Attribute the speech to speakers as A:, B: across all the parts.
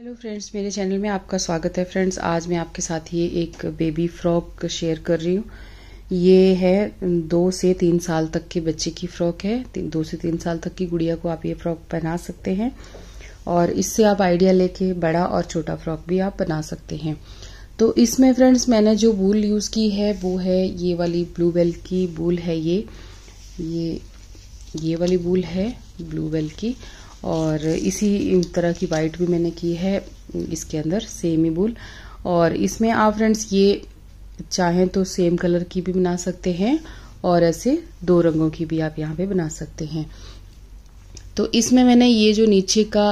A: hello friends मेरे channel में आपका स्वागत है फ्रेंड्स आज मैं आपके साथ ये एक बेबी फ्रॉक शेयर कर रही हूँ ये है दो से तीन साल तक के बच्चे की फ्रॉक है दो से तीन साल तक की गुड़िया को आप ये फ्रॉक पहना सकते हैं और इससे आप आइडिया लेके बड़ा और छोटा फ्रॉक भी आप बना सकते हैं तो इसमें फ्रेंड्स मैंने जो बूल यूज़ की है वो है ये वाली ब्लू बेल की बूल है ये ये ये वाली बूल है ब्लू बेल की और इसी तरह की वाइट भी मैंने की है इसके अंदर सेम ही बुल और इसमें आप फ्रेंड्स ये चाहें तो सेम कलर की भी बना सकते हैं और ऐसे दो रंगों की भी आप यहाँ पे बना सकते हैं तो इसमें मैंने ये जो नीचे का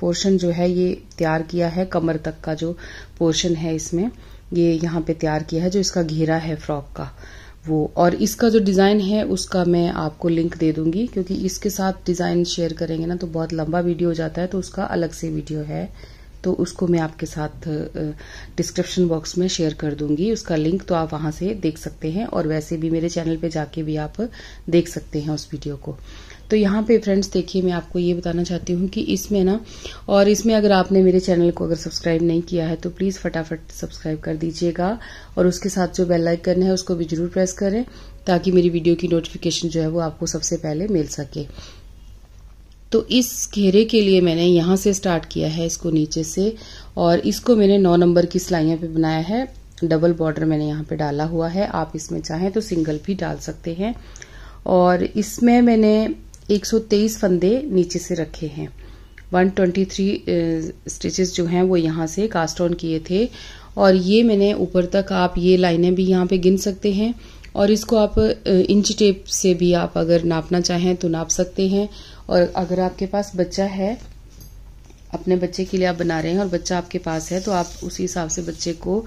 A: पोर्शन जो है ये तैयार किया है कमर तक का जो पोर्शन है इसमें ये यहाँ पे तैयार किया है जो इसका घेरा है फ्रॉक का वो और इसका जो डिज़ाइन है उसका मैं आपको लिंक दे दूंगी क्योंकि इसके साथ डिज़ाइन शेयर करेंगे ना तो बहुत लंबा वीडियो हो जाता है तो उसका अलग से वीडियो है तो उसको मैं आपके साथ डिस्क्रिप्शन बॉक्स में शेयर कर दूंगी उसका लिंक तो आप वहां से देख सकते हैं और वैसे भी मेरे चैनल पे जाके भी आप देख सकते हैं उस वीडियो को तो यहाँ पे फ्रेंड्स देखिए मैं आपको ये बताना चाहती हूँ कि इसमें ना और इसमें अगर आपने मेरे चैनल को अगर सब्सक्राइब नहीं किया है तो प्लीज़ फटाफट सब्सक्राइब कर दीजिएगा और उसके साथ जो बेल आइकन है उसको भी जरूर प्रेस करें ताकि मेरी वीडियो की नोटिफिकेशन जो है वो आपको सबसे पहले मिल सके तो इस घेरे के लिए मैंने यहां से स्टार्ट किया है इसको नीचे से और इसको मैंने नौ नंबर की सिलाइयों पे बनाया है डबल बॉर्डर मैंने यहाँ पे डाला हुआ है आप इसमें चाहें तो सिंगल भी डाल सकते हैं और इसमें मैंने 123 फंदे नीचे से रखे हैं 123 स्टिचेस जो हैं वो यहाँ से कास्ट ऑन किए थे और ये मैंने ऊपर तक आप ये लाइनें भी यहाँ पे गिन सकते हैं और इसको आप इंच टेप से भी आप अगर नापना चाहें तो नाप सकते हैं और अगर आपके पास बच्चा है अपने बच्चे के लिए आप बना रहे हैं और बच्चा आपके पास है तो आप उसी हिसाब से बच्चे को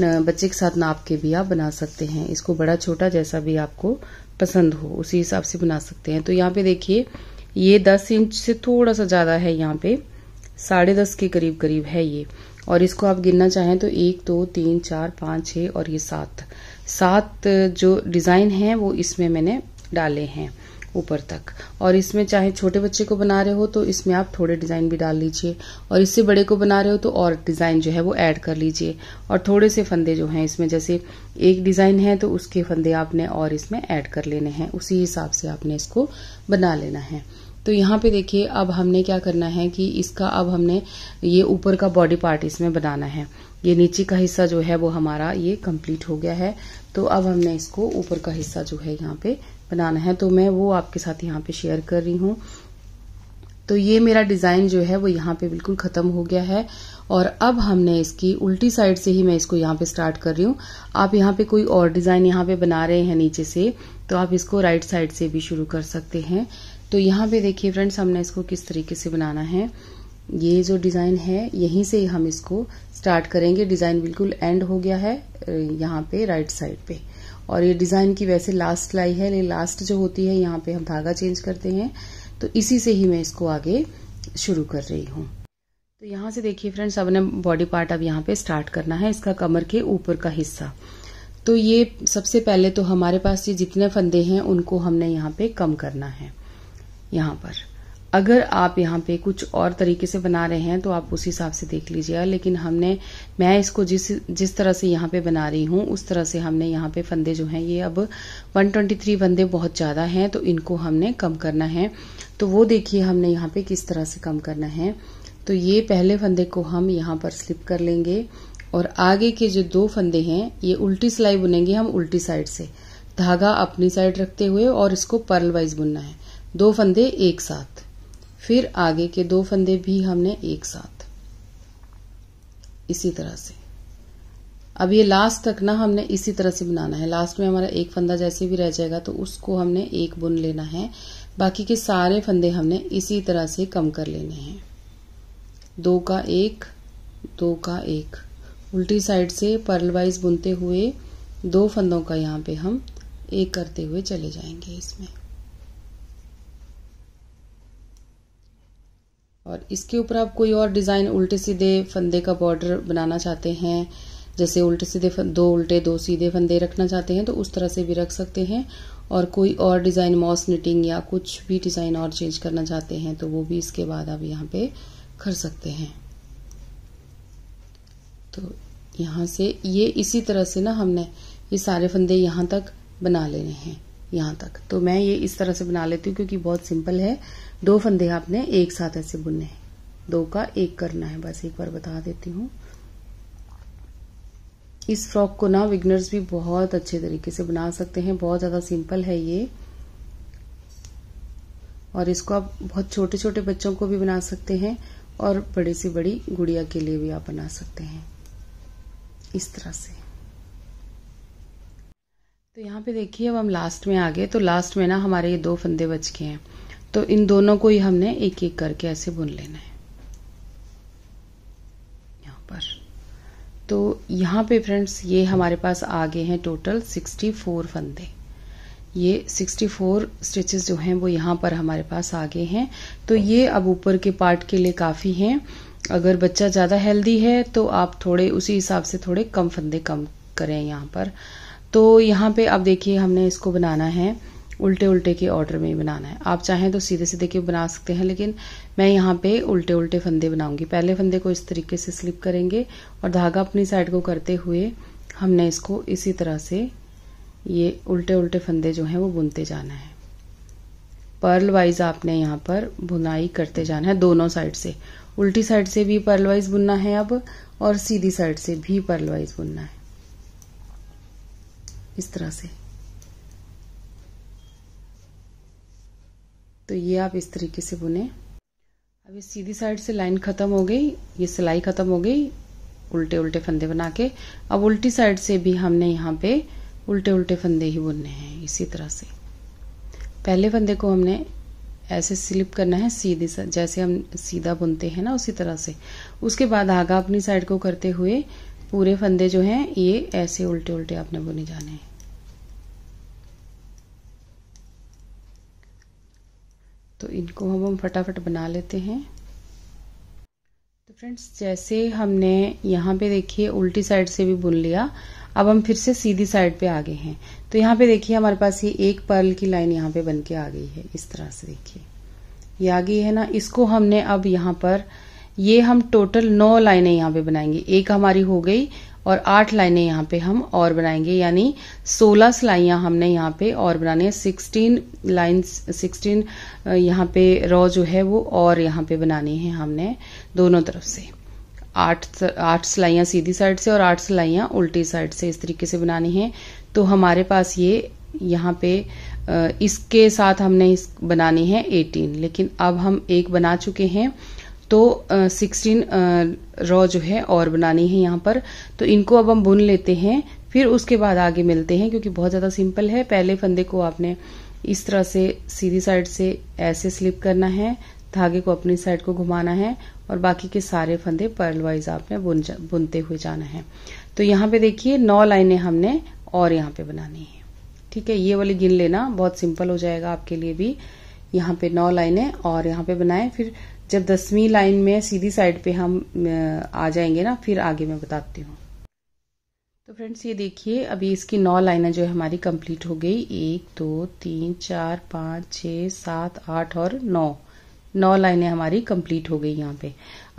A: बच्चे के साथ नाप के भी आप बना सकते हैं इसको बड़ा छोटा जैसा भी आपको पसंद हो उसी हिसाब से बना सकते हैं तो यहाँ पे देखिए ये दस इंच से थोड़ा सा ज़्यादा है यहाँ पे साढ़े दस के करीब करीब है ये और इसको आप गिनना चाहें तो एक दो तीन चार पाँच छः और ये सात सात जो डिज़ाइन हैं वो इसमें मैंने डाले हैं ऊपर तक और इसमें चाहे छोटे बच्चे को बना रहे हो तो इसमें आप थोड़े डिज़ाइन भी डाल लीजिए और इससे बड़े को बना रहे हो तो और डिज़ाइन जो है वो ऐड कर लीजिए और थोड़े से फंदे जो हैं इसमें जैसे एक डिज़ाइन है तो उसके फंदे आपने और इसमें ऐड कर लेने हैं उसी हिसाब से आपने इसको बना लेना है तो यहाँ पे देखिए अब हमने क्या करना है कि इसका अब हमने ये ऊपर का बॉडी पार्ट इसमें बनाना है ये नीचे का हिस्सा जो है वो हमारा ये कंप्लीट हो गया है तो अब हमने इसको ऊपर का हिस्सा जो है यहाँ पे बनाना है तो मैं वो आपके साथ यहाँ पे शेयर कर रही हूँ तो ये मेरा डिजाइन जो है वो यहाँ पे बिल्कुल खत्म हो गया है और अब हमने इसकी उल्टी साइड से ही मैं इसको यहाँ पे स्टार्ट कर रही हूँ आप यहाँ पे कोई और डिजाइन यहाँ पे बना रहे हैं नीचे से तो आप इसको राइट साइड से भी शुरू कर सकते हैं तो यहाँ पे देखिए फ्रेंड्स हमने इसको किस तरीके से बनाना है ये जो डिजाइन है यहीं से हम इसको स्टार्ट करेंगे डिजाइन बिल्कुल एंड हो गया है यहाँ पे राइट साइड पे और ये डिज़ाइन की वैसे लास्ट लाई है लेकिन लास्ट जो होती है यहाँ पे हम धागा चेंज करते हैं तो इसी से ही मैं इसको आगे शुरू कर रही हूँ तो यहाँ से देखिए फ्रेंड्स अब बॉडी पार्ट अब यहाँ पे स्टार्ट करना है इसका कमर के ऊपर का हिस्सा तो ये सबसे पहले तो हमारे पास ये जितने फंदे हैं उनको हमने यहाँ पे कम करना है यहाँ पर अगर आप यहाँ पे कुछ और तरीके से बना रहे हैं तो आप उस हिसाब से देख लीजिएगा लेकिन हमने मैं इसको जिस जिस तरह से यहाँ पे बना रही हूँ उस तरह से हमने यहाँ पे फंदे जो हैं ये अब 123 फंदे बहुत ज़्यादा हैं तो इनको हमने कम करना है तो वो देखिए हमने यहाँ पे किस तरह से कम करना है तो ये पहले फंदे को हम यहाँ पर स्लिप कर लेंगे और आगे के जो दो फंदे हैं ये उल्टी सिलाई बुनेंगे हम उल्टी साइड से धागा अपनी साइड रखते हुए और इसको पर्ल वाइज बुनना है दो फंदे एक साथ फिर आगे के दो फंदे भी हमने एक साथ इसी तरह से अब ये लास्ट तक ना हमने इसी तरह से बनाना है लास्ट में हमारा एक फंदा जैसे भी रह जाएगा तो उसको हमने एक बुन लेना है बाकी के सारे फंदे हमने इसी तरह से कम कर लेने हैं दो का एक दो का एक उल्टी साइड से पर्ल वाइज बुनते हुए दो फंदों का यहाँ पे हम एक करते हुए चले जाएंगे इसमें और इसके ऊपर आप कोई और डिज़ाइन उल्टे सीधे फंदे का बॉर्डर बनाना चाहते हैं जैसे उल्टे सीधे दो उल्टे दो सीधे फंदे रखना चाहते हैं तो उस तरह से भी रख सकते हैं और कोई और डिज़ाइन मॉस निटिंग या कुछ भी डिज़ाइन और चेंज करना चाहते हैं तो वो भी इसके बाद आप यहाँ पे कर सकते हैं तो यहाँ से ये इसी तरह से ना हमने ये सारे फंदे यहां तक बना लेने हैं यहां तक तो मैं ये इस तरह से बना लेती हूँ क्योंकि बहुत सिंपल है दो फंदे आपने एक साथ ऐसे बुनने हैं दो का एक करना है बस एक बार बता देती हूँ इस फ्रॉक को ना विगनर्स भी बहुत अच्छे तरीके से बना सकते हैं बहुत ज़्यादा सिंपल है ये और इसको आप बहुत छोटे छोटे बच्चों को भी बना सकते हैं और बड़े से बड़ी गुड़िया के लिए भी आप बना सकते हैं इस तरह से तो यहाँ पे देखिए अब हम लास्ट में आ गए तो लास्ट में ना हमारे ये दो फंदे बच गए हैं तो इन दोनों को ही हमने एक एक करके ऐसे बुन लेना है यहाँ पर तो यहाँ पे फ्रेंड्स ये हमारे पास आगे हैं टोटल 64 फंदे ये 64 स्टिचेस जो हैं वो यहाँ पर हमारे पास आगे हैं तो ये अब ऊपर के पार्ट के लिए काफ़ी हैं अगर बच्चा ज़्यादा हेल्दी है तो आप थोड़े उसी हिसाब से थोड़े कम फंदे कम करें यहाँ पर तो यहाँ पे आप देखिए हमने इसको बनाना है उल्टे उल्टे के ऑर्डर में बनाना है आप चाहें तो सीधे सीधे के बना सकते हैं लेकिन मैं यहाँ पे उल्टे उल्टे फंदे बनाऊंगी पहले फंदे को इस तरीके से स्लिप करेंगे और धागा अपनी साइड को करते हुए हमने इसको इसी तरह से ये उल्टे उल्टे फंदे जो हैं वो बुनते जाना है पर्ल वाइज आपने यहाँ पर बुनाई करते जाना है दोनों साइड से उल्टी साइड से भी पर्ल वाइज बुनना है अब और सीधी साइड से भी पर्ल वाइज बुनना है इस तरह से तो ये आप इस तरीके से बुने अब इस सीधी साइड से लाइन ख़त्म हो गई ये सिलाई ख़त्म हो गई उल्टे उल्टे फंदे बना के अब उल्टी साइड से भी हमने यहाँ पे उल्टे उल्टे फंदे ही बुनने हैं इसी तरह से पहले फंदे को हमने ऐसे स्लिप करना है सीधे जैसे हम सीधा बुनते हैं ना उसी तरह से उसके बाद आगा अपनी साइड को करते हुए पूरे फंदे जो हैं ये ऐसे उल्टे उल्टे आपने बुने जाने हैं तो इनको हम हम फटाफट बना लेते हैं तो फ्रेंड्स जैसे हमने यहाँ पे देखिए उल्टी साइड से भी बुन लिया अब हम फिर से सीधी साइड पे आ गए हैं तो यहाँ पे देखिए हमारे पास ये एक पर्ल की लाइन यहाँ पे बन के आ गई है इस तरह से देखिए ये आ गई है ना इसको हमने अब यहाँ पर ये हम टोटल नौ लाइनें यहाँ पे बनाएंगे एक हमारी हो गई और आठ लाइनें यहाँ पे हम और बनाएंगे यानी सोलह सिलाइयाँ हमने यहाँ पे और बनाने हैं सिक्सटीन लाइन सिक्सटीन यहाँ पे रॉ जो है वो और यहाँ पे बनानी है हमने दोनों तरफ से आठ आठ सिलाइयाँ सीधी साइड से और आठ सिलाइयाँ उल्टी साइड से इस तरीके से बनानी है तो हमारे पास ये यहाँ पे इसके साथ हमने इस बनानी है एटीन लेकिन अब हम एक बना चुके हैं तो सिक्सटीन रॉ जो है और बनानी है यहाँ पर तो इनको अब हम बुन लेते हैं फिर उसके बाद आगे मिलते हैं क्योंकि बहुत ज़्यादा सिंपल है पहले फंदे को आपने इस तरह से सीधी साइड से ऐसे स्लिप करना है धागे को अपनी साइड को घुमाना है और बाकी के सारे फंदे पर्ल वाइज आपने बुन बुनते हुए जाना है तो यहाँ पे देखिए नौ लाइनें हमने और यहाँ पे बनानी है ठीक है ये वाली गिन लेना बहुत सिंपल हो जाएगा आपके लिए भी यहाँ पे नौ लाइनें और यहाँ पे बनाएं फिर जब दसवीं लाइन में सीधी साइड पे हम आ जाएंगे ना फिर आगे मैं बताती हूँ तो फ्रेंड्स ये देखिए अभी इसकी नौ लाइनें जो है हमारी कंप्लीट हो गई एक दो तीन चार पाँच छ सात आठ और नौ नौ लाइनें हमारी कंप्लीट हो गई यहाँ पे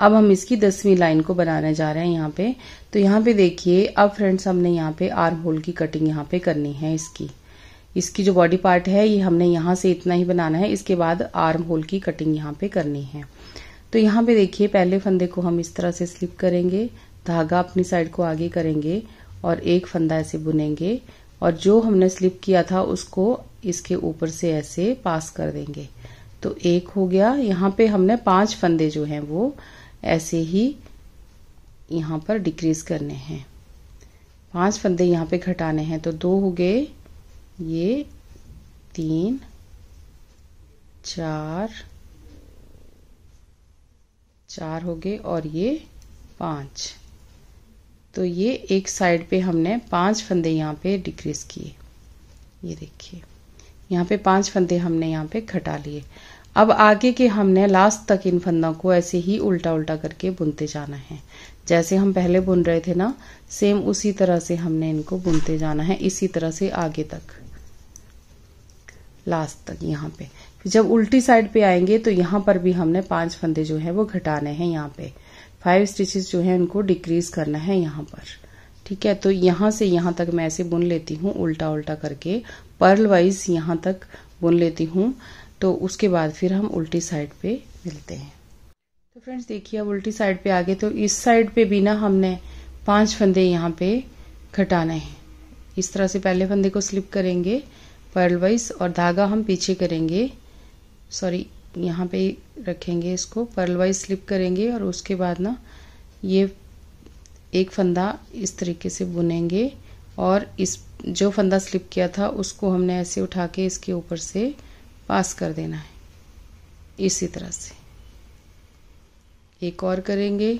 A: अब हम इसकी दसवीं लाइन को बनाने जा रहे हैं यहाँ पे तो यहाँ पे देखिए अब फ्रेंड्स हमने यहाँ पे आर्म होल की कटिंग यहाँ पे करनी है इसकी इसकी जो बॉडी पार्ट है ये हमने यहाँ से इतना ही बनाना है इसके बाद आर्म होल की कटिंग यहाँ पे करनी है तो यहाँ पे देखिए पहले फंदे को हम इस तरह से स्लिप करेंगे धागा अपनी साइड को आगे करेंगे और एक फंदा ऐसे बुनेंगे और जो हमने स्लिप किया था उसको इसके ऊपर से ऐसे पास कर देंगे तो एक हो गया यहाँ पे हमने पांच फंदे जो हैं वो ऐसे ही यहाँ पर डिक्रीज करने हैं पांच फंदे यहाँ पे घटाने हैं तो दो हो गए ये तीन चार चार हो गए और ये पांच तो ये एक साइड पे हमने पांच फंदे यहाँ पे डिक्रीज किए ये देखिए यहाँ पे पांच फंदे हमने यहाँ पे घटा लिए अब आगे के हमने लास्ट तक इन फंदों को ऐसे ही उल्टा उल्टा करके बुनते जाना है जैसे हम पहले बुन रहे थे ना सेम उसी तरह से हमने इनको बुनते जाना है इसी तरह से आगे तक लास्ट तक यहाँ पे जब उल्टी साइड पे आएंगे तो यहाँ पर भी हमने पांच फंदे जो है वो घटाने हैं यहाँ पे फाइव स्टिचेस जो है उनको डिक्रीज करना है यहाँ पर ठीक है तो यहां से यहां तक मैं ऐसे बुन लेती हूँ उल्टा उल्टा करके पर्ल वाइज यहां तक बुन लेती हूँ तो उसके बाद फिर हम उल्टी साइड पे मिलते हैं तो फ्रेंड्स देखिए अब उल्टी साइड पे आगे तो इस साइड पे भी ना हमने पांच फंदे यहाँ पे घटाने हैं इस तरह से पहले फंदे को स्लिप करेंगे पर्ल वाइज और धागा हम पीछे करेंगे सॉरी यहाँ पे रखेंगे इसको पर्लवाइज स्लिप करेंगे और उसके बाद ना ये एक फंदा इस तरीके से बुनेंगे और इस जो फंदा स्लिप किया था उसको हमने ऐसे उठा के इसके ऊपर से पास कर देना है इसी तरह से एक और करेंगे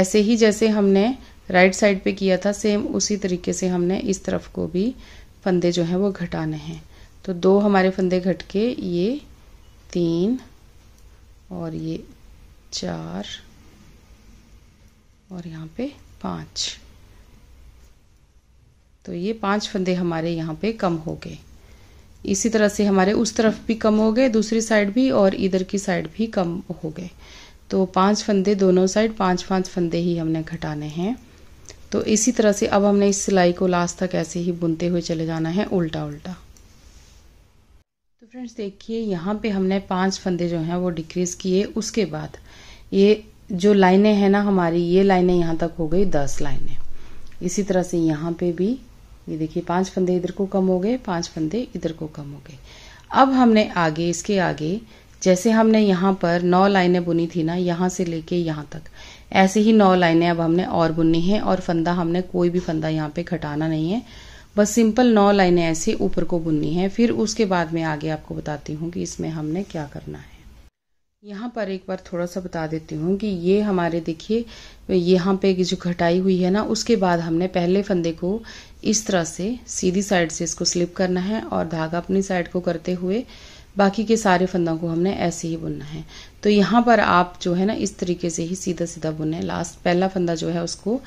A: ऐसे ही जैसे हमने राइट साइड पे किया था सेम उसी तरीके से हमने इस तरफ को भी फंदे जो हैं वो घटाने हैं तो दो हमारे फंदे घट के ये तीन और ये चार और यहाँ पे पाँच तो ये पांच फंदे हमारे यहाँ पे कम हो गए इसी तरह से हमारे उस तरफ भी कम हो गए दूसरी साइड भी और इधर की साइड भी कम हो गए तो पांच फंदे दोनों साइड पांच पांच फंदे ही हमने घटाने हैं तो इसी तरह से अब हमने इस सिलाई को लास्ट तक ऐसे ही बुनते हुए चले जाना है उल्टा उल्टा फ्रेंड्स देखिए यहाँ पे हमने पांच फंदे जो हैं वो डिक्रीज किए उसके बाद ये जो लाइनें हैं ना हमारी ये लाइनें यहाँ तक हो गई दस लाइनें इसी तरह से यहाँ पे भी ये देखिए पांच फंदे इधर को कम हो गए पांच फंदे इधर को कम हो गए अब हमने आगे इसके आगे जैसे हमने यहाँ पर नौ लाइनें बुनी थी ना यहाँ से लेके यहाँ तक ऐसे ही नौ लाइनें अब हमने और बुननी है और फंदा हमने कोई भी फंदा यहाँ पे घटाना नहीं है बस सिंपल नौ लाइनें ऐसे ऊपर को बुननी है फिर उसके बाद में आगे आपको बताती हूँ कि इसमें हमने क्या करना है यहाँ पर एक बार थोड़ा सा बता देती हूँ कि ये हमारे देखिए यहाँ पे जो घटाई हुई है ना उसके बाद हमने पहले फंदे को इस तरह से सीधी साइड से इसको स्लिप करना है और धागा अपनी साइड को करते हुए बाकी के सारे फंदों को हमने ऐसे ही बुनना है तो यहाँ पर आप जो है ना इस तरीके से ही सीधा सीधा बुने लास्ट पहला फंदा जो है उसको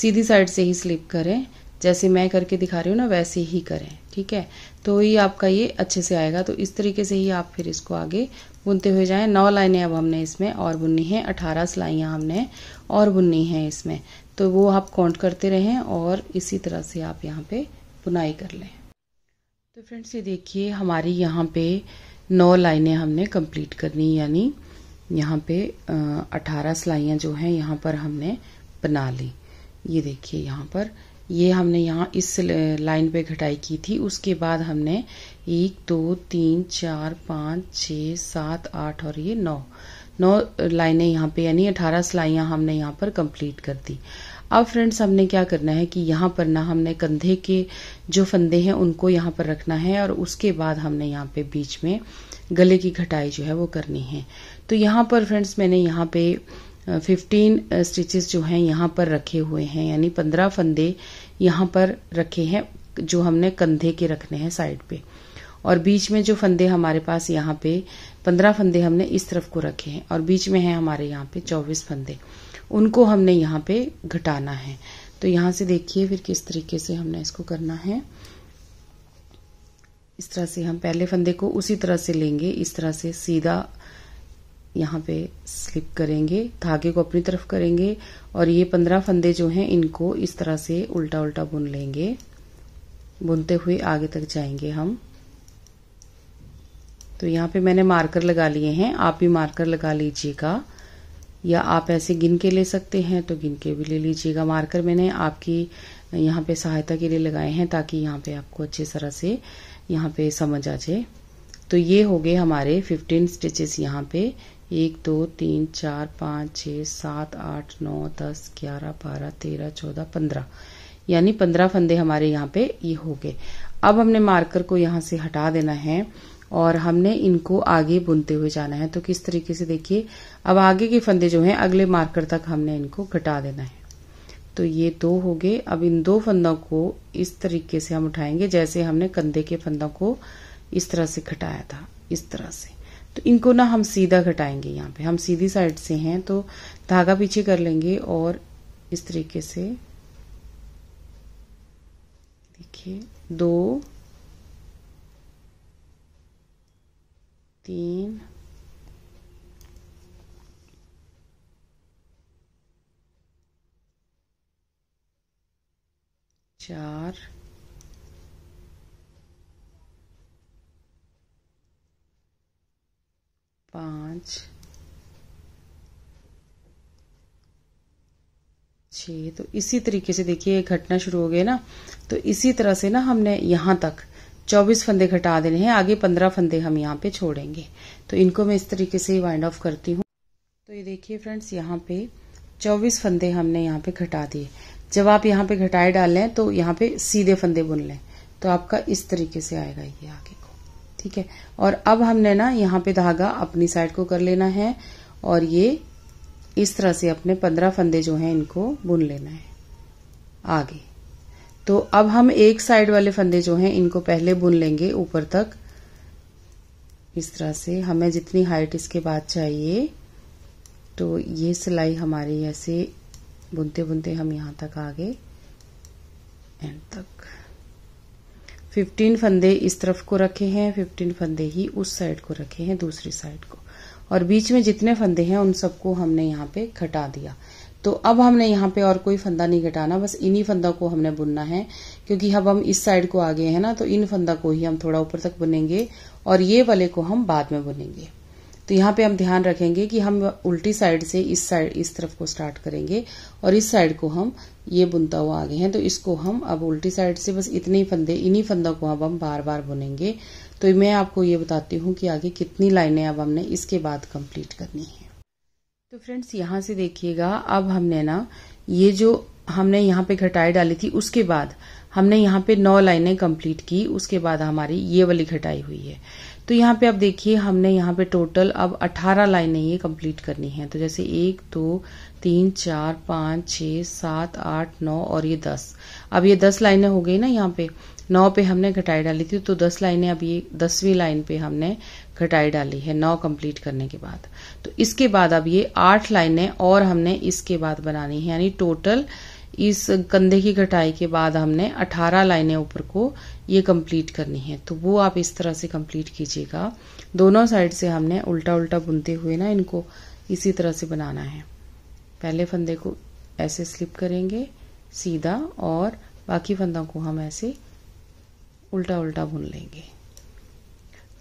A: सीधी साइड से ही स्लिप करें जैसे मैं करके दिखा रही हूँ ना वैसे ही करें ठीक है तो ही आपका ये अच्छे से आएगा तो इस तरीके से ही आप फिर इसको आगे बुनते हुए जाएं नौ लाइनें अब हमने इसमें और बुननी है अठारह सिलाइयाँ हमने और बुननी है इसमें तो वो आप काउंट करते रहें और इसी तरह से आप यहाँ पे बुनाई कर लें तो फ्रेंड्स ये देखिए हमारी यहाँ पे नौ लाइनें हमने कंप्लीट करनी यानी यहाँ पे अठारह सिलाइयाँ जो हैं यहाँ पर हमने बना ली ये देखिए यहाँ पर ये हमने यहाँ इस लाइन पे घटाई की थी उसके बाद हमने एक दो तीन चार पाँच छ सात आठ और ये नौ नौ लाइनें यहाँ पे यानी अठारह सिलाइयाँ हमने यहाँ पर कंप्लीट कर दी अब फ्रेंड्स हमने क्या करना है कि यहाँ पर ना हमने कंधे के जो फंदे हैं उनको यहाँ पर रखना है और उसके बाद हमने यहाँ पे बीच में गले की घटाई जो है वो करनी है तो यहाँ पर फ्रेंड्स मैंने यहाँ पे फिफ्टीन स्टिचेस uh, जो हैं यहाँ पर रखे हुए हैं यानी पंद्रह फंदे यहाँ पर रखे हैं जो हमने कंधे के रखने हैं साइड पे और बीच में जो फंदे हमारे पास यहाँ पे पंद्रह फंदे हमने इस तरफ को रखे हैं और बीच में है हमारे यहाँ पे चौबीस फंदे उनको हमने यहाँ पे घटाना है तो यहाँ से देखिए फिर किस तरीके से हमने इसको करना है इस तरह से हम पहले फंदे को उसी तरह से लेंगे इस तरह से सीधा यहाँ पे स्लिप करेंगे धागे को अपनी तरफ करेंगे और ये पंद्रह फंदे जो हैं इनको इस तरह से उल्टा उल्टा बुन लेंगे बुनते हुए आगे तक जाएंगे हम तो यहाँ पे मैंने मार्कर लगा लिए हैं आप भी मार्कर लगा लीजिएगा या आप ऐसे गिन के ले सकते हैं तो गिन के भी ले लीजिएगा मार्कर मैंने आपकी यहाँ पे सहायता के लिए लगाए हैं ताकि यहाँ पे आपको अच्छे तरह से यहाँ पे समझ आ जाए तो ये हो गए हमारे 15 स्टिचेस यहाँ पे एक दो तीन चार पाँच छः सात आठ नौ दस ग्यारह बारह तेरह चौदह पंद्रह यानी पंद्रह फंदे हमारे यहाँ पे ये हो गए अब हमने मार्कर को यहाँ से हटा देना है और हमने इनको आगे बुनते हुए जाना है तो किस तरीके से देखिए अब आगे के फंदे जो हैं अगले मार्कर तक हमने इनको घटा देना है तो ये दो हो गए अब इन दो फंदों को इस तरीके से हम उठाएंगे जैसे हमने कंधे के फंदों को इस तरह से घटाया था इस तरह से तो इनको ना हम सीधा घटाएंगे यहाँ पे हम सीधी साइड से हैं तो धागा पीछे कर लेंगे और इस तरीके से देखिए दो तीन चार पाँच छ तो इसी तरीके से देखिए ये घटना शुरू हो गई ना तो इसी तरह से ना हमने यहाँ तक चौबीस फंदे घटा देने हैं आगे पंद्रह फंदे हम यहाँ पे छोड़ेंगे तो इनको मैं इस तरीके से वाइंड ऑफ करती हूँ तो ये देखिए फ्रेंड्स यहाँ पे चौबीस फंदे हमने यहाँ पे घटा दिए जब आप यहाँ पे घटाए डाल लें तो यहाँ पे सीधे फंदे बुन लें तो आपका इस तरीके से आएगा ये आगे ठीक है और अब हमने ना यहाँ पे धागा अपनी साइड को कर लेना है और ये इस तरह से अपने पंद्रह फंदे जो हैं इनको बुन लेना है आगे तो अब हम एक साइड वाले फंदे जो हैं इनको पहले बुन लेंगे ऊपर तक इस तरह से हमें जितनी हाइट इसके बाद चाहिए तो ये सिलाई हमारी ऐसे बुनते बुनते हम यहाँ तक आगे एंड तक फिफ्टीन फंदे इस तरफ को रखे हैं फिफ्टीन फंदे ही उस साइड को रखे हैं दूसरी साइड को और बीच में जितने फंदे हैं उन सबको हमने यहाँ पे घटा दिया तो अब हमने यहाँ पे और कोई फंदा नहीं घटाना बस इन्हीं फंदा को हमने बुनना है क्योंकि अब हम इस साइड को आ गए हैं ना तो इन फंदा को ही हम थोड़ा ऊपर तक बुनेंगे और ये वाले को हम बाद में बुनेंगे तो यहाँ पे हम ध्यान रखेंगे कि हम उल्टी साइड से इस साइड इस तरफ को स्टार्ट करेंगे और इस साइड को हम ये बुनता हुआ आगे हैं तो इसको हम अब उल्टी साइड से बस इतने ही फंदे इन्हीं फंदों को अब हम बार बार बुनेंगे तो मैं आपको ये बताती हूँ कि आगे कितनी लाइनें अब हमने इसके बाद कंप्लीट करनी है तो फ्रेंड्स यहाँ से देखिएगा अब हमने ना ये जो हमने यहाँ पे घटाई डाली थी उसके बाद हमने यहाँ पे नौ लाइनें कंप्लीट की उसके बाद हमारी ये वाली घटाई हुई है तो यहाँ पे आप देखिए हमने यहाँ पे टोटल अब 18 लाइनें ये कंप्लीट करनी है तो जैसे एक दो तीन चार पाँच छ सात आठ नौ और ये दस अब ये दस लाइनें हो गई ना यहाँ पे नौ पे हमने घटाई डाली थी तो दस लाइनें अब ये दसवीं लाइन पे हमने घटाई डाली है नौ कंप्लीट करने के बाद तो इसके बाद अब ये आठ लाइनें और हमने इसके बाद बनानी है यानी टोटल इस कंधे की घटाई के बाद हमने 18 लाइनें ऊपर को ये कंप्लीट करनी है तो वो आप इस तरह से कंप्लीट कीजिएगा दोनों साइड से हमने उल्टा उल्टा बुनते हुए ना इनको इसी तरह से बनाना है पहले फंदे को ऐसे स्लिप करेंगे सीधा और बाकी फंदों को हम ऐसे उल्टा उल्टा बुन लेंगे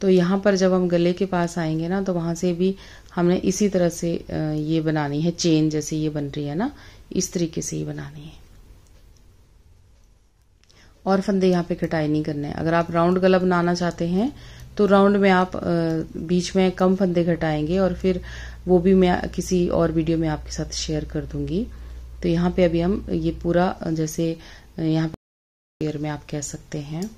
A: तो यहाँ पर जब हम गले के पास आएंगे ना तो वहाँ से भी हमने इसी तरह से ये बनानी है चेन जैसे ये बन रही है ना इस तरीके से ये बनानी है और फंदे यहाँ पे कटाई नहीं करने अगर आप राउंड गला बनाना चाहते हैं तो राउंड में आप बीच में कम फंदे घटाएंगे और फिर वो भी मैं किसी और वीडियो में आपके साथ शेयर कर दूंगी तो यहाँ पे अभी हम ये पूरा जैसे यहाँ पे में आप कह सकते हैं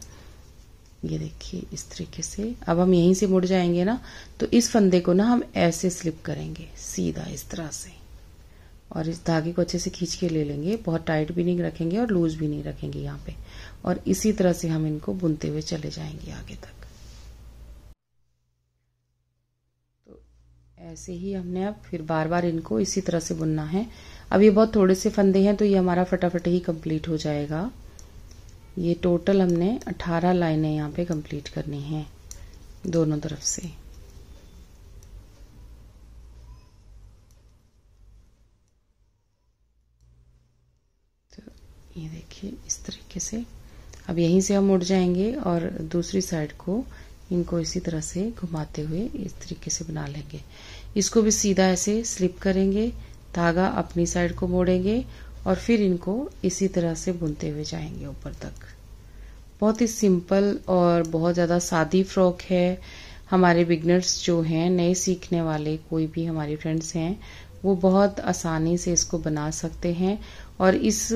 A: ये देखिए इस तरीके से अब हम यहीं से मुड़ जाएंगे ना तो इस फंदे को ना हम ऐसे स्लिप करेंगे सीधा इस तरह से और इस धागे को अच्छे से खींच के ले लेंगे बहुत टाइट भी नहीं रखेंगे और लूज भी नहीं रखेंगे यहाँ पे और इसी तरह से हम इनको बुनते हुए चले जाएंगे आगे तक तो ऐसे ही हमने अब फिर बार बार इनको इसी तरह से बुनना है अब ये बहुत थोड़े से फंदे हैं तो ये हमारा फटाफट ही कंप्लीट हो जाएगा ये टोटल हमने 18 लाइनें यहाँ पे कंप्लीट करनी हैं दोनों तरफ से तो ये देखिए इस तरीके से अब यहीं से हम उड़ जाएंगे और दूसरी साइड को इनको इसी तरह से घुमाते हुए इस तरीके से बना लेंगे इसको भी सीधा ऐसे स्लिप करेंगे धागा अपनी साइड को मोड़ेंगे और फिर इनको इसी तरह से बुनते हुए जाएंगे ऊपर तक बहुत ही सिंपल और बहुत ज़्यादा सादी फ्रॉक है हमारे बिगनर्स जो हैं नए सीखने वाले कोई भी हमारे फ्रेंड्स हैं वो बहुत आसानी से इसको बना सकते हैं और इस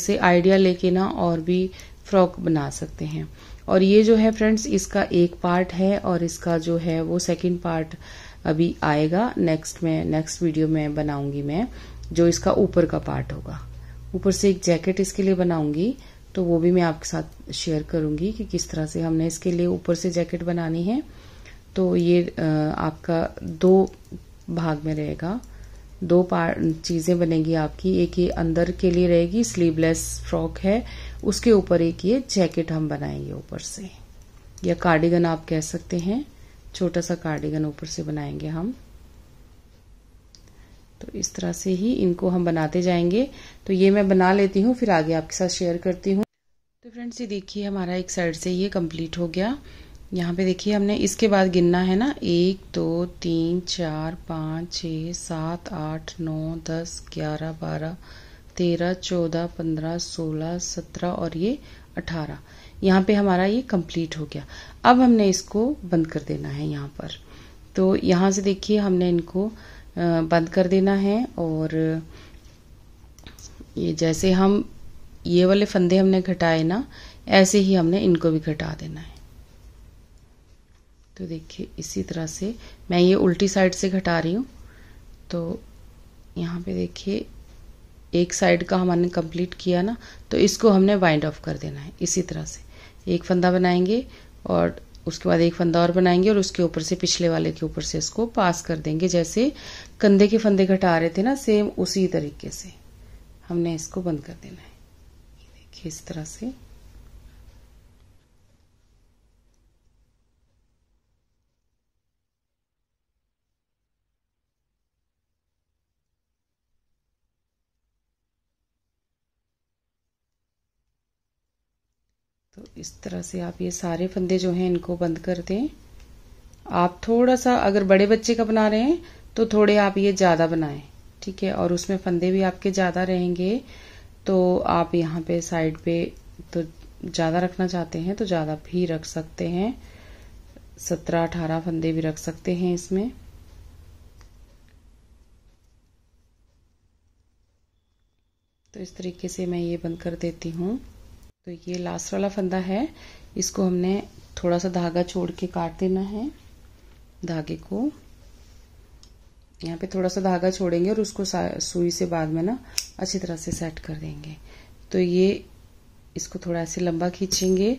A: से आइडिया लेके ना और भी फ्रॉक बना सकते हैं और ये जो है फ्रेंड्स इसका एक पार्ट है और इसका जो है वो सेकंड पार्ट अभी आएगा नेक्स्ट में नेक्स्ट वीडियो में बनाऊंगी मैं जो इसका ऊपर का पार्ट होगा ऊपर से एक जैकेट इसके लिए बनाऊंगी तो वो भी मैं आपके साथ शेयर करूंगी कि किस तरह से हमने इसके लिए ऊपर से जैकेट बनानी है तो ये आपका दो भाग में रहेगा दो पार्ट चीज़ें बनेगी आपकी एक ये अंदर के लिए रहेगी स्लीवलेस फ्रॉक है उसके ऊपर एक ये जैकेट हम बनाएंगे ऊपर से या कार्डिगन आप कह सकते हैं छोटा सा कार्डिगन ऊपर से बनाएंगे हम तो इस तरह से ही इनको हम बनाते जाएंगे तो ये मैं बना लेती हूँ फिर आगे आपके साथ शेयर करती हूँ तो फ्रेंड्स ये देखिए हमारा एक साइड से ये कंप्लीट हो गया यहाँ पे देखिए हमने इसके बाद गिनना है ना एक दो तीन चार पाँच छ सात आठ नौ दस ग्यारह बारह तेरह चौदह पंद्रह सोलह सत्रह और ये अठारह यहाँ पे हमारा ये कंप्लीट हो गया अब हमने इसको बंद कर देना है यहाँ पर तो यहाँ से देखिए हमने इनको बंद कर देना है और ये जैसे हम ये वाले फंदे हमने घटाए ना ऐसे ही हमने इनको भी घटा देना है तो देखिए इसी तरह से मैं ये उल्टी साइड से घटा रही हूँ तो यहाँ पे देखिए एक साइड का हमने कंप्लीट किया ना तो इसको हमने वाइंड ऑफ कर देना है इसी तरह से एक फंदा बनाएंगे और उसके बाद एक फंदा और बनाएंगे और उसके ऊपर से पिछले वाले के ऊपर से इसको पास कर देंगे जैसे कंधे के फंदे घटा रहे थे ना सेम उसी तरीके से हमने इसको बंद कर देना है देखिए इस तरह से इस तरह से आप ये सारे फंदे जो हैं इनको बंद कर दें आप थोड़ा सा अगर बड़े बच्चे का बना रहे हैं तो थोड़े आप ये ज़्यादा बनाएं ठीक है और उसमें फंदे भी आपके ज़्यादा रहेंगे तो आप यहाँ पे साइड पे तो ज़्यादा रखना चाहते हैं तो ज़्यादा भी रख सकते हैं सत्रह अठारह फंदे भी रख सकते हैं इसमें तो इस तरीके से मैं ये बंद कर देती हूँ तो ये लास्ट वाला फंदा है इसको हमने थोड़ा सा धागा छोड़ के काट देना है धागे को यहाँ पे थोड़ा सा धागा छोड़ेंगे और उसको सुई से बाद में ना अच्छी तरह से सेट कर देंगे तो ये इसको थोड़ा ऐसे लंबा खींचेंगे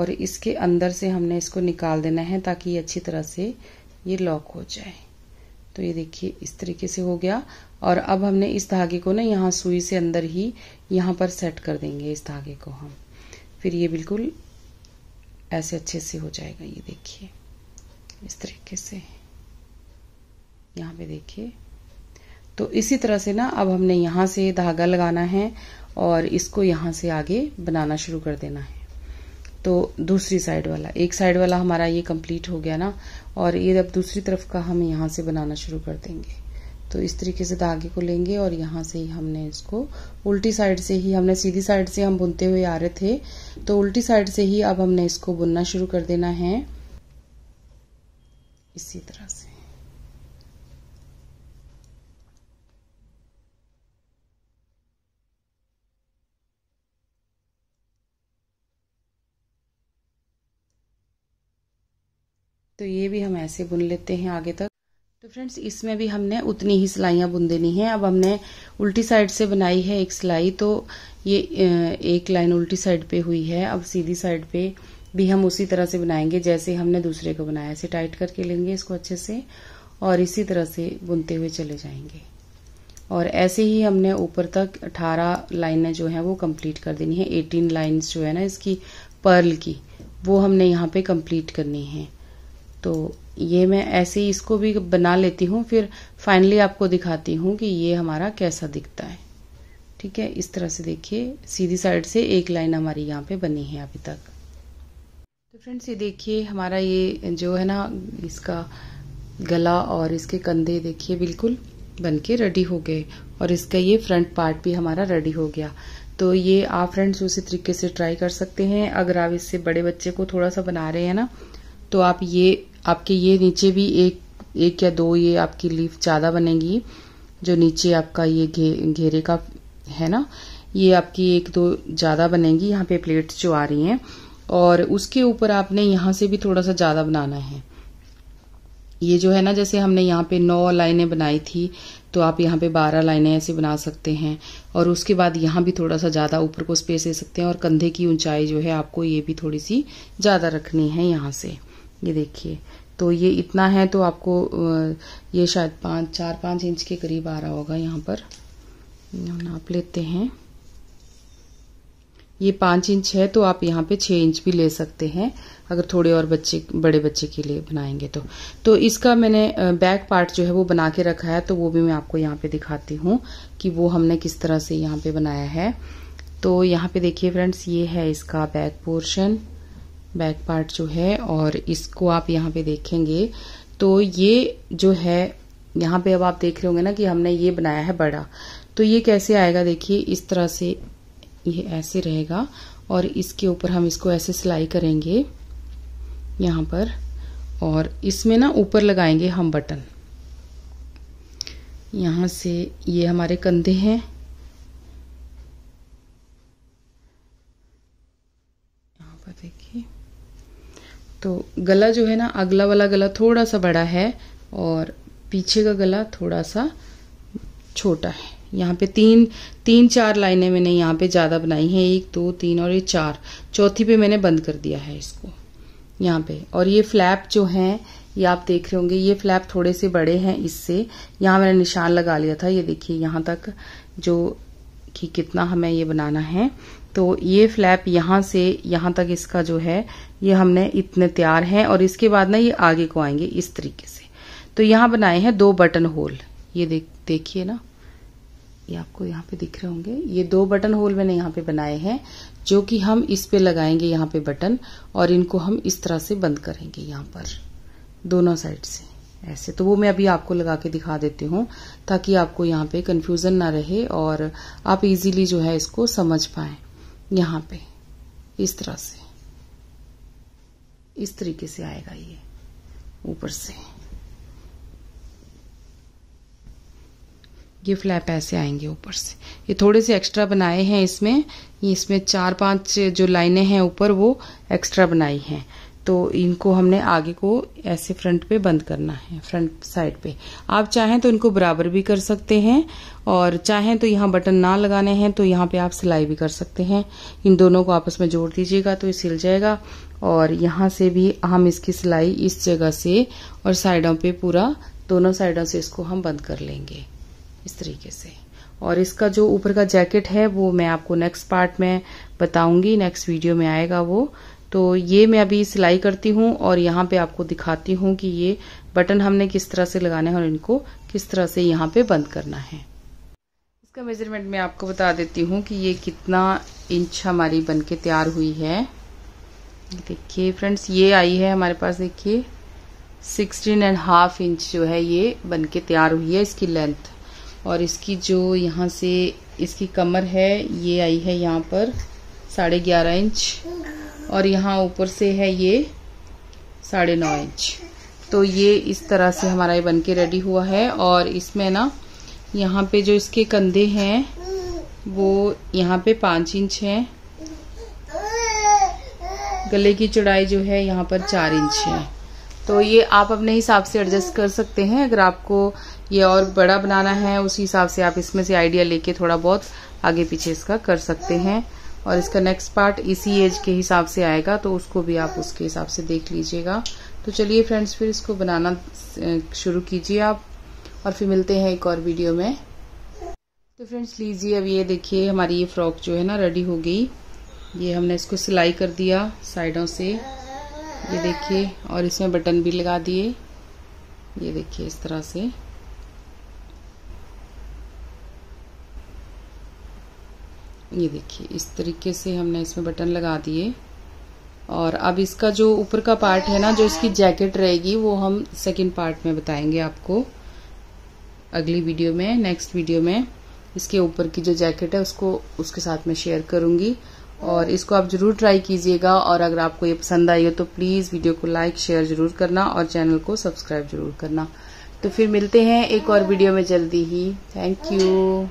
A: और इसके अंदर से हमने इसको निकाल देना है ताकि ये अच्छी तरह से ये लॉक हो जाए तो ये देखिए इस तरीके से हो गया और अब हमने इस धागे को ना यहाँ सुई से अंदर ही यहाँ पर सेट कर देंगे इस धागे को हम फिर ये बिल्कुल ऐसे अच्छे से हो जाएगा ये देखिए इस तरीके से यहाँ पे देखिए तो इसी तरह से ना अब हमने यहाँ से धागा लगाना है और इसको यहाँ से आगे बनाना शुरू कर देना है तो दूसरी साइड वाला एक साइड वाला हमारा ये कंप्लीट हो गया ना और ये अब दूसरी तरफ का हम यहाँ से बनाना शुरू कर देंगे तो इस तरीके से धागे को लेंगे और यहाँ से ही हमने इसको उल्टी साइड से ही हमने सीधी साइड से हम बुनते हुए आ रहे थे तो उल्टी साइड से ही अब हमने इसको बुनना शुरू कर देना है इसी तरह से तो ये भी हम ऐसे बुन लेते हैं आगे तक तो फ्रेंड्स इसमें भी हमने उतनी ही सिलाइयाँ बुन देनी है अब हमने उल्टी साइड से बनाई है एक सिलाई तो ये एक लाइन उल्टी साइड पे हुई है अब सीधी साइड पे भी हम उसी तरह से बनाएंगे जैसे हमने दूसरे को बनाया इसे टाइट करके लेंगे इसको अच्छे से और इसी तरह से बुनते हुए चले जाएंगे और ऐसे ही हमने ऊपर तक 18 लाइनें जो हैं वो कंप्लीट कर देनी है 18 लाइंस जो है ना इसकी पर्ल की वो हमने यहाँ पे कंप्लीट करनी है तो ये मैं ऐसे ही इसको भी बना लेती हूँ फिर फाइनली आपको दिखाती हूँ कि ये हमारा कैसा दिखता है ठीक है इस तरह से देखिए सीधी साइड से एक लाइन हमारी यहाँ पे बनी है अभी तक तो फ्रेंड्स ये देखिए हमारा ये जो है ना इसका गला और इसके कंधे देखिए बिल्कुल बन के रेडी हो गए और इसका ये फ्रंट पार्ट भी हमारा रेडी हो गया तो ये आप फ्रेंड्स उसी तरीके से ट्राई कर सकते हैं अगर आप इससे बड़े बच्चे को थोड़ा सा बना रहे हैं ना तो आप ये आपके ये नीचे भी एक एक या दो ये आपकी लीफ ज़्यादा बनेगी जो नीचे आपका ये घे घेरे का है ना ये आपकी एक दो ज़्यादा बनेगी यहाँ पे प्लेट जो आ रही हैं और उसके ऊपर आपने यहाँ से भी थोड़ा सा ज़्यादा बनाना है ये जो है ना जैसे हमने यहाँ पे नौ लाइनें बनाई थी तो आप यहाँ पे बारह लाइनें ऐसे बना सकते हैं और उसके बाद यहाँ भी थोड़ा सा ज़्यादा ऊपर को स्पेस दे सकते हैं और कंधे की ऊंचाई जो है आपको ये भी थोड़ी सी ज़्यादा रखनी है यहाँ से ये देखिए तो ये इतना है तो आपको ये शायद पाँच चार पाँच इंच के करीब आ रहा होगा यहाँ पर नाप लेते हैं ये पाँच इंच है तो आप यहाँ पे छः इंच भी ले सकते हैं अगर थोड़े और बच्चे बड़े बच्चे के लिए बनाएंगे तो तो इसका मैंने बैक पार्ट जो है वो बना के रखा है तो वो भी मैं आपको यहाँ पे दिखाती हूँ कि वो हमने किस तरह से यहाँ पे बनाया है तो यहाँ पे देखिए फ्रेंड्स ये है इसका बैक पोर्शन बैक पार्ट जो है और इसको आप यहाँ पे देखेंगे तो ये जो है यहाँ पे अब आप देख रहे होंगे ना कि हमने ये बनाया है बड़ा तो ये कैसे आएगा देखिए इस तरह से ये ऐसे रहेगा और इसके ऊपर हम इसको ऐसे सिलाई करेंगे यहाँ पर और इसमें ना ऊपर लगाएंगे हम बटन यहाँ से ये हमारे कंधे हैं तो गला जो है ना अगला वाला गला थोड़ा सा बड़ा है और पीछे का गला थोड़ा सा छोटा है यहाँ पे तीन तीन चार लाइनें मैंने यहाँ पे ज़्यादा बनाई हैं एक दो तीन और ये चार चौथी पे मैंने बंद कर दिया है इसको यहाँ पे और ये फ्लैप जो हैं ये आप देख रहे होंगे ये फ्लैप थोड़े से बड़े हैं इससे यहाँ मैंने निशान लगा लिया था ये देखिए यहाँ तक जो कि कितना हमें ये बनाना है तो ये फ्लैप यहां से यहां तक इसका जो है ये हमने इतने तैयार हैं और इसके बाद ना ये आगे को आएंगे इस तरीके से तो यहां बनाए हैं दो बटन होल ये देख देखिए ना ये आपको यहाँ पे दिख रहे होंगे ये दो बटन होल मैंने यहाँ पे बनाए हैं जो कि हम इस पे लगाएंगे यहाँ पे बटन और इनको हम इस तरह से बंद करेंगे यहाँ पर दोनों साइड से ऐसे तो वो मैं अभी आपको लगा के दिखा देती हूँ ताकि आपको यहाँ पे कंफ्यूजन ना रहे और आप इजीली जो है इसको समझ पाएं यहाँ पे इस तरह से इस तरीके से आएगा ये ऊपर से ये फ्लैप ऐसे आएंगे ऊपर से ये थोड़े से एक्स्ट्रा बनाए हैं इसमें इसमें चार पांच जो लाइनें हैं ऊपर वो एक्स्ट्रा बनाई हैं तो इनको हमने आगे को ऐसे फ्रंट पे बंद करना है फ्रंट साइड पे आप चाहें तो इनको बराबर भी कर सकते हैं और चाहें तो यहाँ बटन ना लगाने हैं तो यहाँ पे आप सिलाई भी कर सकते हैं इन दोनों को आपस में जोड़ दीजिएगा तो ये सिल जाएगा और यहाँ से भी हम इसकी सिलाई इस जगह से और साइडों पे पूरा दोनों साइडों से इसको हम बंद कर लेंगे इस तरीके से और इसका जो ऊपर का जैकेट है वो मैं आपको नेक्स्ट पार्ट में बताऊंगी नेक्स्ट वीडियो में आएगा वो तो ये मैं अभी सिलाई करती हूँ और यहाँ पे आपको दिखाती हूँ कि ये बटन हमने किस तरह से लगाने हैं और इनको किस तरह से यहाँ पे बंद करना है इसका मेजरमेंट मैं आपको बता देती हूँ कि ये कितना इंच हमारी बन के तैयार हुई है देखिए फ्रेंड्स ये आई है हमारे पास देखिए सिक्सटीन एंड हाफ इंच जो है ये बन के तैयार हुई है इसकी लेंथ और इसकी जो यहाँ से इसकी कमर है ये आई है यहाँ पर साढ़े ग्यारह इंच और यहाँ ऊपर से है ये साढ़े नौ इंच तो ये इस तरह से हमारा ये बन के रेडी हुआ है और इसमें ना यहाँ पे जो इसके कंधे हैं वो यहाँ पे पाँच इंच है गले की चौड़ाई जो है यहाँ पर चार इंच है तो ये आप अपने हिसाब से एडजस्ट कर सकते हैं अगर आपको ये और बड़ा बनाना है उसी हिसाब से आप इसमें से आइडिया लेके थोड़ा बहुत आगे पीछे इसका कर सकते हैं और इसका नेक्स्ट पार्ट इसी एज के हिसाब से आएगा तो उसको भी आप उसके हिसाब से देख लीजिएगा तो चलिए फ्रेंड्स फिर इसको बनाना शुरू कीजिए आप और फिर मिलते हैं एक और वीडियो में तो फ्रेंड्स लीजिए अब ये देखिए हमारी ये फ्रॉक जो है ना रेडी हो गई ये हमने इसको सिलाई कर दिया साइडों से ये देखिए और इसमें बटन भी लगा दिए ये देखिए इस तरह से ये देखिए इस तरीके से हमने इसमें बटन लगा दिए और अब इसका जो ऊपर का पार्ट है ना जो इसकी जैकेट रहेगी वो हम सेकंड पार्ट में बताएंगे आपको अगली वीडियो में नेक्स्ट वीडियो में इसके ऊपर की जो जैकेट है उसको उसके साथ में शेयर करूंगी और इसको आप जरूर ट्राई कीजिएगा और अगर आपको ये पसंद आई हो तो प्लीज़ वीडियो को लाइक शेयर जरूर करना और चैनल को सब्सक्राइब जरूर करना तो फिर मिलते हैं एक और वीडियो में जल्दी ही थैंक यू